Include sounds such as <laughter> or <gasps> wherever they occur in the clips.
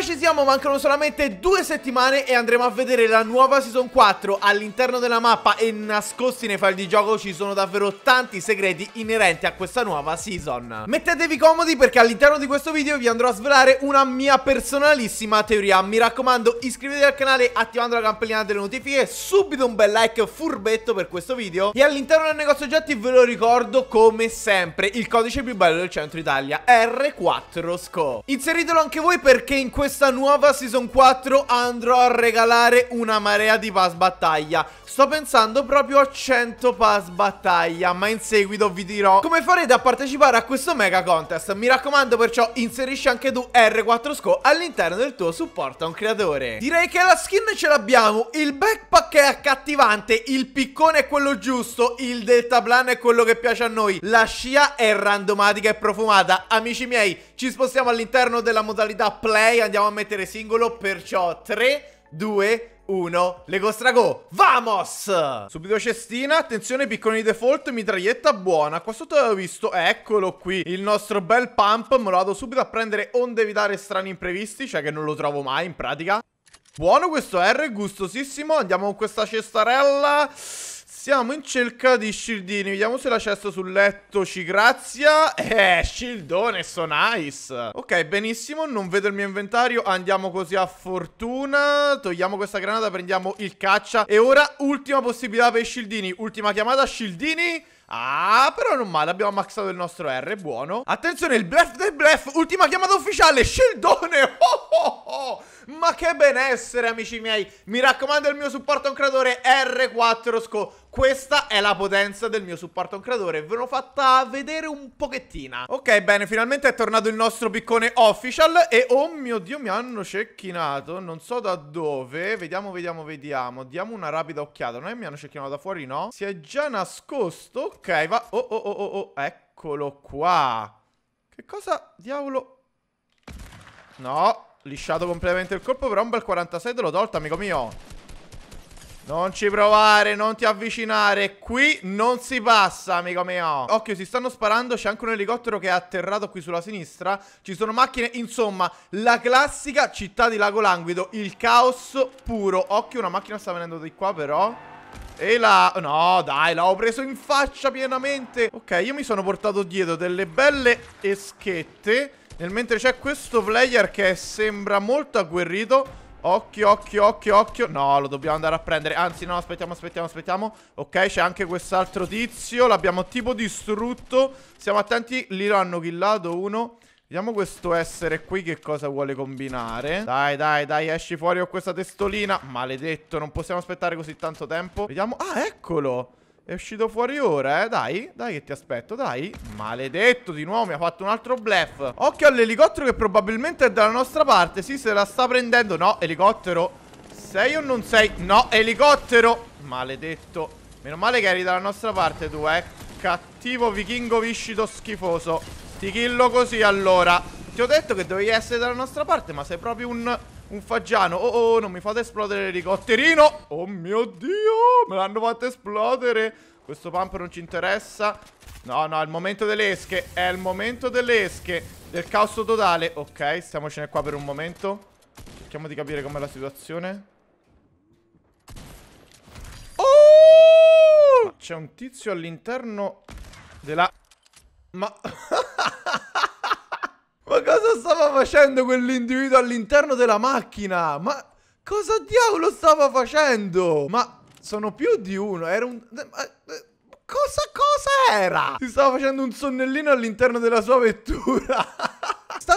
ormai ci siamo, mancano solamente due settimane e andremo a vedere la nuova Season 4 All'interno della mappa e nascosti nei file di gioco ci sono davvero tanti segreti inerenti a questa nuova Season Mettetevi comodi perché all'interno di questo video vi andrò a svelare una mia personalissima teoria Mi raccomando iscrivetevi al canale attivando la campanellina delle notifiche Subito un bel like furbetto per questo video E all'interno del negozio oggetti ve lo ricordo come sempre Il codice più bello del centro Italia R4SCO Inseritelo anche voi perché in questo questa nuova Season 4 andrò a regalare una marea di pass battaglia Sto pensando proprio a 100 pass battaglia Ma in seguito vi dirò come farete a partecipare a questo mega contest Mi raccomando perciò inserisci anche tu R4SCO all'interno del tuo supporto a un creatore Direi che la skin ce l'abbiamo Il backpack è accattivante Il piccone è quello giusto Il deltaplano è quello che piace a noi La scia è randomatica e profumata Amici miei ci spostiamo all'interno della modalità play andiamo a mettere singolo, perciò 3, 2, 1, Lego Strago, vamos! Subito cestina, attenzione piccone di default, mitraglietta buona Qua sotto l'avevo visto, eccolo qui, il nostro bel pump Me lo vado subito a prendere onde evitare strani imprevisti, cioè che non lo trovo mai in pratica Buono questo R, gustosissimo, andiamo con questa cestarella siamo in cerca di scildini Vediamo se la cesta sul letto ci grazia. Eh, scildone, so nice. Ok, benissimo. Non vedo il mio inventario. Andiamo così a fortuna. Togliamo questa granata, prendiamo il caccia. E ora ultima possibilità per i scildini Ultima chiamata, scildini Ah, però non male, abbiamo maxato il nostro R, buono Attenzione, il blef del blef, ultima chiamata ufficiale, scildone <laughs> oh, oh, oh. Ma che benessere amici miei Mi raccomando il mio supporto a un creatore R4 Sco questa è la potenza del mio supporto a un creatore Ve l'ho fatta vedere un pochettina Ok bene finalmente è tornato il nostro piccone official E oh mio dio mi hanno cecchinato Non so da dove Vediamo vediamo vediamo Diamo una rapida occhiata Non è mi hanno cecchinato da fuori no Si è già nascosto Ok va Oh oh oh oh, oh. Eccolo qua Che cosa diavolo No lisciato completamente il colpo Però un bel 46 te l'ho tolto amico mio Non ci provare Non ti avvicinare Qui non si passa amico mio Occhio si stanno sparando C'è anche un elicottero che è atterrato qui sulla sinistra Ci sono macchine Insomma la classica città di Lago Languido Il caos puro Occhio una macchina sta venendo di qua però e la... No, dai, l'ho preso in faccia pienamente Ok, io mi sono portato dietro delle belle eschette nel mentre c'è questo player che sembra molto agguerrito Occhio, occhio, occhio, occhio No, lo dobbiamo andare a prendere Anzi, no, aspettiamo, aspettiamo, aspettiamo Ok, c'è anche quest'altro tizio L'abbiamo tipo distrutto Siamo attenti Lì lo hanno killato uno Vediamo questo essere qui che cosa vuole combinare Dai, dai, dai, esci fuori con questa testolina Maledetto, non possiamo aspettare così tanto tempo Vediamo, ah, eccolo è uscito fuori ora, eh, dai Dai che ti aspetto, dai Maledetto, di nuovo mi ha fatto un altro blef Occhio all'elicottero che probabilmente è dalla nostra parte Sì, se la sta prendendo No, elicottero Sei o non sei? No, elicottero Maledetto Meno male che eri dalla nostra parte tu, eh Cattivo vichingo viscido schifoso Ti killo così allora Ti ho detto che dovevi essere dalla nostra parte Ma sei proprio un... Un fagiano Oh oh non mi fate esplodere l'elicotterino Oh mio dio Me l'hanno fatto esplodere Questo pump non ci interessa No no è il momento delle esche È il momento delle esche Del caos totale Ok stiamocene qua per un momento Cerchiamo di capire com'è la situazione Oh C'è un tizio all'interno Della Ma <laughs> Cosa stava facendo quell'individuo all'interno della macchina? Ma cosa diavolo stava facendo? Ma sono più di uno, era un... Eh, eh, cosa, cosa era? Si stava facendo un sonnellino all'interno della sua vettura <laughs>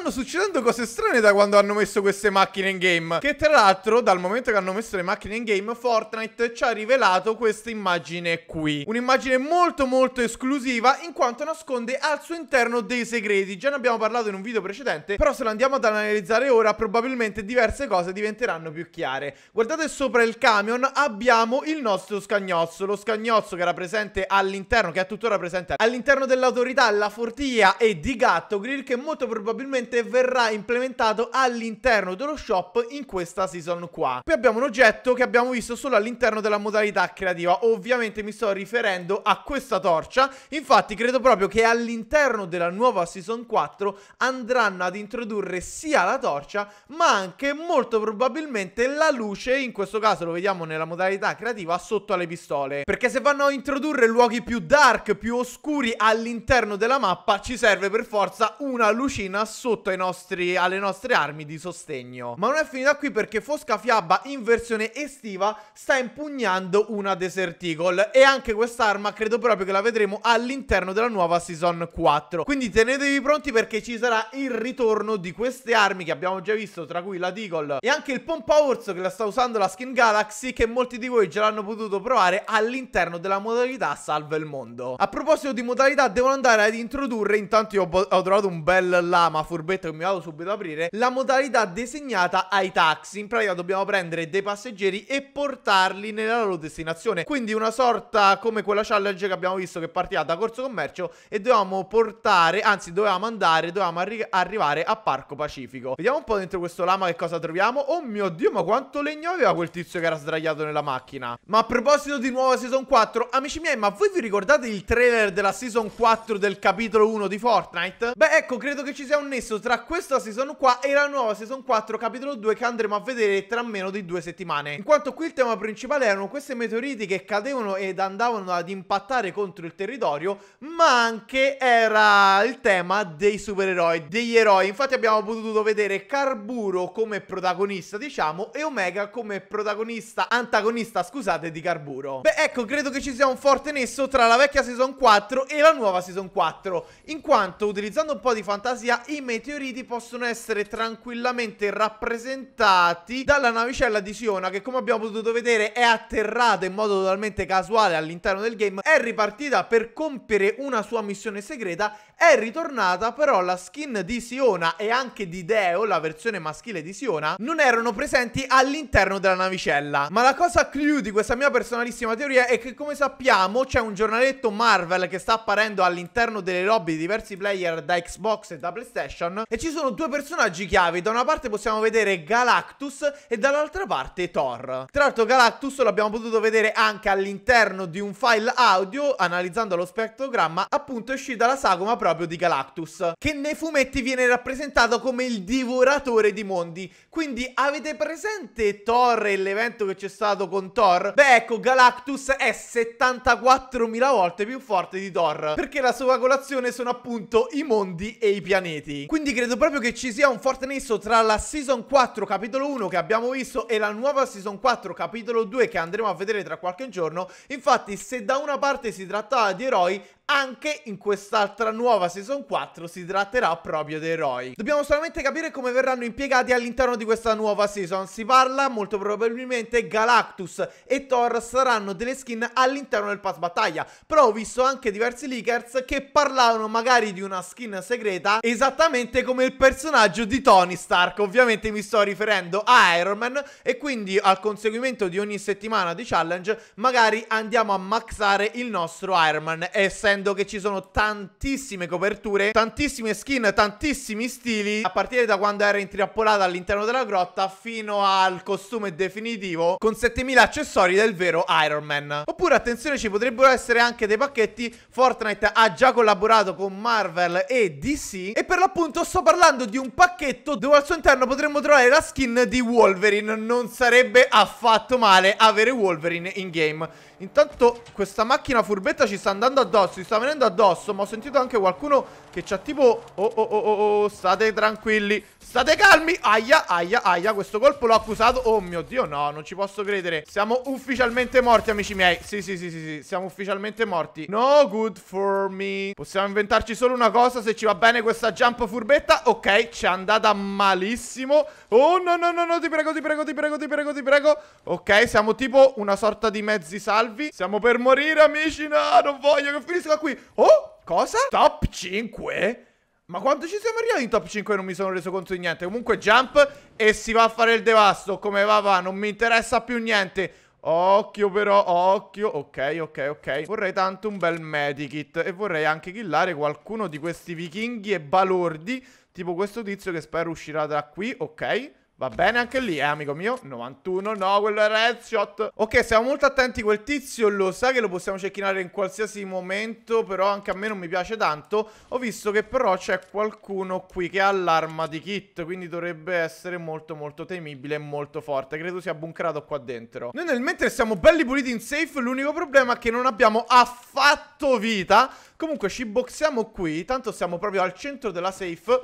stanno succedendo cose strane da quando hanno messo queste macchine in game. Che tra l'altro, dal momento che hanno messo le macchine in game, Fortnite ci ha rivelato questa immagine qui. Un'immagine molto molto esclusiva in quanto nasconde al suo interno dei segreti. Già ne abbiamo parlato in un video precedente, però se lo andiamo ad analizzare ora probabilmente diverse cose diventeranno più chiare. Guardate sopra il camion abbiamo il nostro scagnozzo, lo scagnozzo che era presente all'interno, che è tuttora presente all'interno dell'autorità, la fortia e di gatto grill che molto probabilmente finalmente verrà implementato all'interno dello shop in questa season qua. Qui abbiamo un oggetto che abbiamo visto solo all'interno della modalità creativa, ovviamente mi sto riferendo a questa torcia, infatti credo proprio che all'interno della nuova season 4 andranno ad introdurre sia la torcia ma anche molto probabilmente la luce, in questo caso lo vediamo nella modalità creativa, sotto alle pistole. Perché se vanno a introdurre luoghi più dark, più oscuri all'interno della mappa ci serve per forza una lucina sotto ai nostri, alle nostre armi di sostegno. Ma non è finita qui perché Fosca Fiabba in versione estiva sta impugnando una Desert Eagle e anche quest'arma credo proprio che la vedremo all'interno della nuova Season 4. Quindi tenetevi pronti perché ci sarà il ritorno di queste armi che abbiamo già visto tra cui la Deagle e anche il Pompa Orso che la sta usando la Skin Galaxy che molti di voi già l'hanno potuto provare all'interno della modalità Salve il Mondo. A proposito di modalità devono andare ad introdurre intanto io ho, ho trovato un bel lama furbo tubetto che mi vado subito ad aprire, la modalità disegnata ai taxi. In pratica dobbiamo prendere dei passeggeri e portarli nella loro destinazione. Quindi una sorta come quella challenge che abbiamo visto che partiva da Corso Commercio e dovevamo portare, anzi dovevamo andare, dovevamo arri arrivare a Parco Pacifico. Vediamo un po' dentro questo lama che cosa troviamo. Oh mio Dio, ma quanto legno aveva quel tizio che era sdraiato nella macchina. Ma a proposito di nuova Season 4, amici miei, ma voi vi ricordate il trailer della Season 4 del capitolo 1 di Fortnite? Beh, ecco, credo che ci sia un nesso tra questa season qua e la nuova season 4 capitolo 2 che andremo a vedere tra meno di due settimane. In quanto qui il tema principale erano queste meteoriti che cadevano ed andavano ad impattare contro il territorio, ma anche era il tema dei supereroi, degli eroi. Infatti abbiamo potuto vedere Carburo come protagonista, diciamo, e Omega come protagonista, antagonista, scusate, di Carburo. Beh, ecco, credo che ci sia un forte nesso tra la vecchia season 4 e la nuova season 4, in quanto utilizzando un po' di fantasia i meteoriti meteoriti possono essere tranquillamente rappresentati dalla navicella di Siona che come abbiamo potuto vedere è atterrata in modo totalmente casuale all'interno del game, è ripartita per compiere una sua missione segreta, è ritornata però la skin di Siona e anche di Deo, la versione maschile di Siona, non erano presenti all'interno della navicella. Ma la cosa clou di questa mia personalissima teoria è che come sappiamo c'è un giornaletto Marvel che sta apparendo all'interno delle lobby di diversi player da Xbox e da PlayStation e ci sono due personaggi chiave, da una parte possiamo vedere Galactus e dall'altra parte Thor. Tra l'altro Galactus l'abbiamo potuto vedere anche all'interno di un file audio, analizzando lo spettrogramma, appunto è uscita la sagoma proprio di Galactus, che nei fumetti viene rappresentato come il divoratore di mondi. Quindi avete presente Thor e l'evento che c'è stato con Thor? Beh ecco, Galactus è 74.000 volte più forte di Thor, perché la sua colazione sono appunto i mondi e i pianeti. Quindi quindi credo proprio che ci sia un forte nesso tra la Season 4 capitolo 1 che abbiamo visto e la nuova Season 4 capitolo 2 che andremo a vedere tra qualche giorno. Infatti se da una parte si trattava di eroi, anche in quest'altra nuova Season 4 si tratterà proprio di eroi. Dobbiamo solamente capire come verranno impiegati all'interno di questa nuova Season. Si parla molto probabilmente Galactus e Thor saranno delle skin all'interno del pass battaglia, però ho visto anche diversi leakers che parlavano magari di una skin segreta esattamente come il personaggio di Tony Stark. Ovviamente mi sto riferendo a Iron Man e quindi al conseguimento di ogni settimana di challenge magari andiamo a maxare il nostro Iron Man essendo dicendo che ci sono tantissime coperture, tantissime skin, tantissimi stili, a partire da quando era intrappolata all'interno della grotta fino al costume definitivo con 7000 accessori del vero Iron Man. Oppure attenzione ci potrebbero essere anche dei pacchetti, Fortnite ha già collaborato con Marvel e DC e per l'appunto sto parlando di un pacchetto dove al suo interno potremmo trovare la skin di Wolverine, non sarebbe affatto male avere Wolverine in game. Intanto questa macchina furbetta ci sta andando addosso, sta venendo addosso Ma ho sentito anche qualcuno che c'ha tipo Oh oh oh oh, oh State tranquilli State calmi Aia, aia, aia Questo colpo l'ho accusato Oh mio Dio, no Non ci posso credere Siamo ufficialmente morti, amici miei Sì, sì, sì, sì, sì Siamo ufficialmente morti No good for me Possiamo inventarci solo una cosa Se ci va bene questa jump furbetta Ok, ci è andata malissimo Oh no, no, no, no Ti prego, ti prego, ti prego, ti prego, ti prego Ok, siamo tipo una sorta di mezzi salvi Siamo per morire, amici No, non voglio che finisca qui Oh, cosa? Top 5? Ma quando ci siamo arrivati in top 5 non mi sono reso conto di niente. Comunque jump e si va a fare il devasto. Come va va, non mi interessa più niente. Occhio però, occhio. Ok, ok, ok. Vorrei tanto un bel medikit. E vorrei anche killare qualcuno di questi vichinghi e balordi. Tipo questo tizio che spero uscirà da qui. Ok. Va bene anche lì, eh, amico mio. 91, no, quello era headshot. Ok, siamo molto attenti. Quel tizio lo sa che lo possiamo cecchinare in qualsiasi momento, però anche a me non mi piace tanto. Ho visto che però c'è qualcuno qui che ha l'arma di kit, quindi dovrebbe essere molto molto temibile e molto forte. Credo sia bunkerato qua dentro. Noi nel mentre siamo belli puliti in safe, l'unico problema è che non abbiamo affatto vita. Comunque ci boxiamo qui, tanto siamo proprio al centro della safe. <gasps>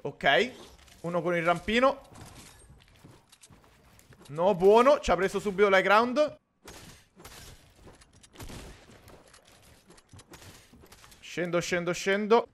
Ok, uno con il rampino. No, buono. Ci ha preso subito l'high ground. Scendo, scendo, scendo.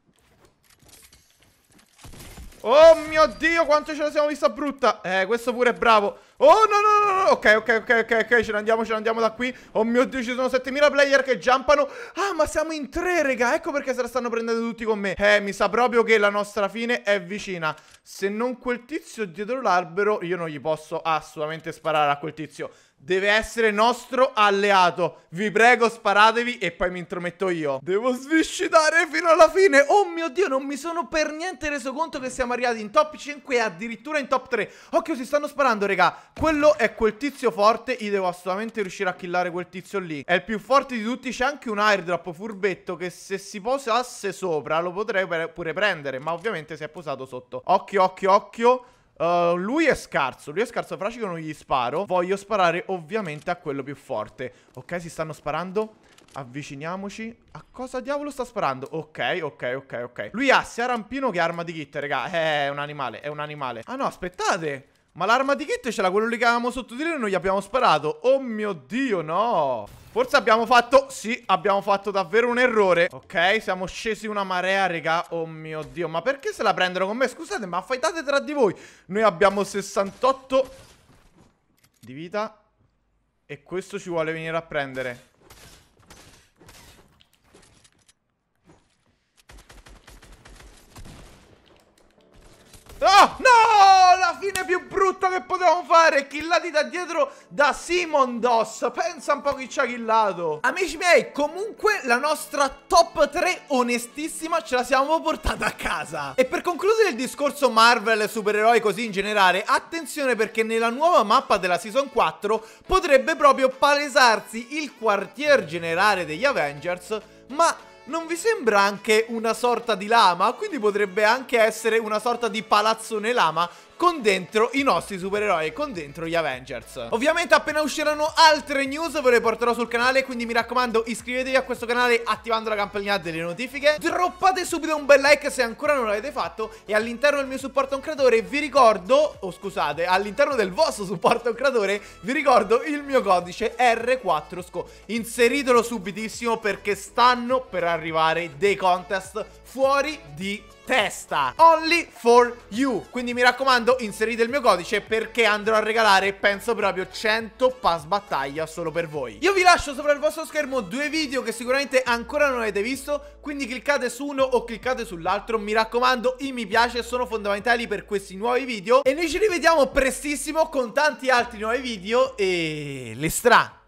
Oh mio Dio, quanto ce la siamo vista brutta Eh, questo pure è bravo Oh no no no no Ok ok ok ok ok ce ne andiamo ce ne andiamo da qui Oh mio Dio ci sono 7000 player che jumpano Ah ma siamo in tre raga Ecco perché se la stanno prendendo tutti con me Eh mi sa proprio che la nostra fine è vicina Se non quel tizio dietro l'albero Io non gli posso assolutamente sparare a quel tizio Deve essere nostro alleato. Vi prego, sparatevi e poi mi intrometto io. Devo sviscitare fino alla fine. Oh mio Dio, non mi sono per niente reso conto che siamo arrivati in top 5 e addirittura in top 3. Occhio, si stanno sparando, raga. Quello è quel tizio forte. Io devo assolutamente riuscire a killare quel tizio lì. È il più forte di tutti. C'è anche un airdrop furbetto che se si posasse sopra lo potrei pure prendere. Ma ovviamente si è posato sotto. Occhio, occhio, occhio. Uh, lui è scarso, lui è scarso, fracico non gli sparo Voglio sparare ovviamente a quello più forte Ok, si stanno sparando Avviciniamoci A cosa diavolo sta sparando? Ok, ok, ok, ok Lui ha sia rampino che arma di kit, raga eh, È un animale, è un animale Ah no, aspettate ma l'arma di Kit ce l'ha quello lì che avevamo sotto di noi e noi gli abbiamo sparato. Oh mio Dio, no. Forse abbiamo fatto... Sì, abbiamo fatto davvero un errore. Ok, siamo scesi una marea, raga. Oh mio Dio, ma perché se la prendono con me? Scusate, ma fightate tra di voi. Noi abbiamo 68 di vita. E questo ci vuole venire a prendere. Oh, no! La fine più brutta che potevamo fare! Killati da dietro da Simon Doss. Pensa un po' chi ci ha killato. Amici miei, comunque la nostra top 3 onestissima ce la siamo portata a casa. E per concludere il discorso Marvel, supereroi così in generale, attenzione perché nella nuova mappa della Season 4 potrebbe proprio palesarsi il quartier generale degli Avengers, ma non vi sembra anche una sorta di lama? Quindi potrebbe anche essere una sorta di palazzone lama con dentro i nostri supereroi, con dentro gli Avengers. Ovviamente appena usciranno altre news ve le porterò sul canale, quindi mi raccomando iscrivetevi a questo canale attivando la campanella delle notifiche, droppate subito un bel like se ancora non l'avete fatto e all'interno del mio supporto a un creatore vi ricordo, o oh, scusate, all'interno del vostro supporto a un creatore vi ricordo il mio codice R4SCO. Inseritelo subitissimo perché stanno per arrivare dei contest fuori di testa Only for you Quindi mi raccomando inserite il mio codice perché andrò a regalare penso proprio 100 pass battaglia solo per voi Io vi lascio sopra il vostro schermo due video che sicuramente ancora non avete visto Quindi cliccate su uno o cliccate sull'altro Mi raccomando i mi piace sono fondamentali per questi nuovi video E noi ci rivediamo prestissimo con tanti altri nuovi video e le stra